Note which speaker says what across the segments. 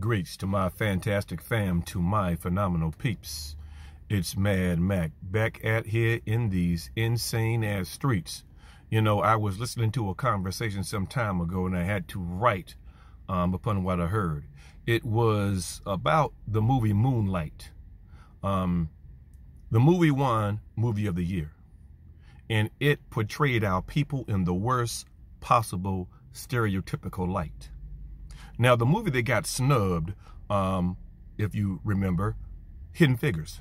Speaker 1: Greets to my fantastic fam, to my phenomenal peeps. It's Mad Mac back at here in these insane ass streets. You know, I was listening to a conversation some time ago and I had to write um, upon what I heard. It was about the movie Moonlight. Um, the movie won Movie of the Year. And it portrayed our people in the worst possible stereotypical light. Now, the movie that got snubbed, um, if you remember, Hidden Figures,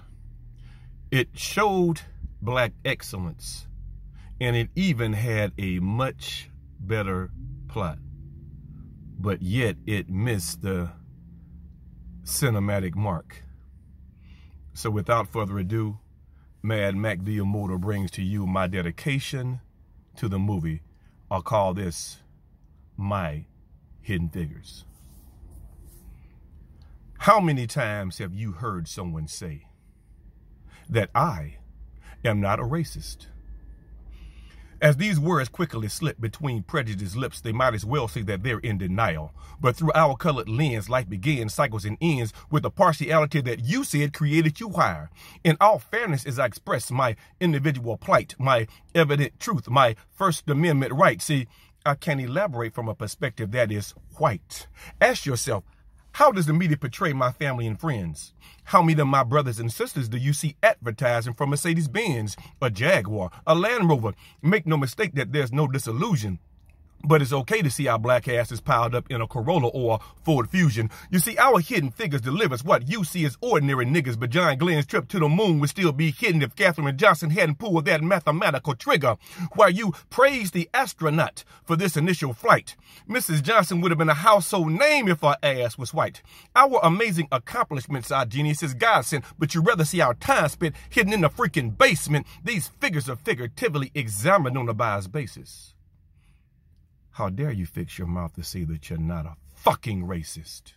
Speaker 1: it showed black excellence and it even had a much better plot. But yet it missed the cinematic mark. So without further ado, Mad Mac the Immortal brings to you my dedication to the movie. I'll call this my Hidden Figures. How many times have you heard someone say that I am not a racist? As these words quickly slip between prejudiced lips, they might as well say that they're in denial. But through our colored lens, life begins, cycles, and ends with the partiality that you said created you higher. In all fairness, as I express my individual plight, my evident truth, my First Amendment right, see, I can elaborate from a perspective that is white. Ask yourself, how does the media portray my family and friends? How many of my brothers and sisters do you see advertising for Mercedes Benz, a Jaguar, a Land Rover? Make no mistake that there's no disillusion but it's okay to see our black asses piled up in a Corolla or a Ford Fusion. You see, our hidden figures delivers what you see as ordinary niggas, but John Glenn's trip to the moon would still be hidden if Katherine Johnson hadn't pulled that mathematical trigger. While you praise the astronaut for this initial flight, Mrs. Johnson would have been a household name if her ass was white. Our amazing accomplishments, our geniuses, godsend, but you'd rather see our time spent hidden in the freaking basement. These figures are figuratively examined on a biased basis. How dare you fix your mouth to say that you're not a fucking racist?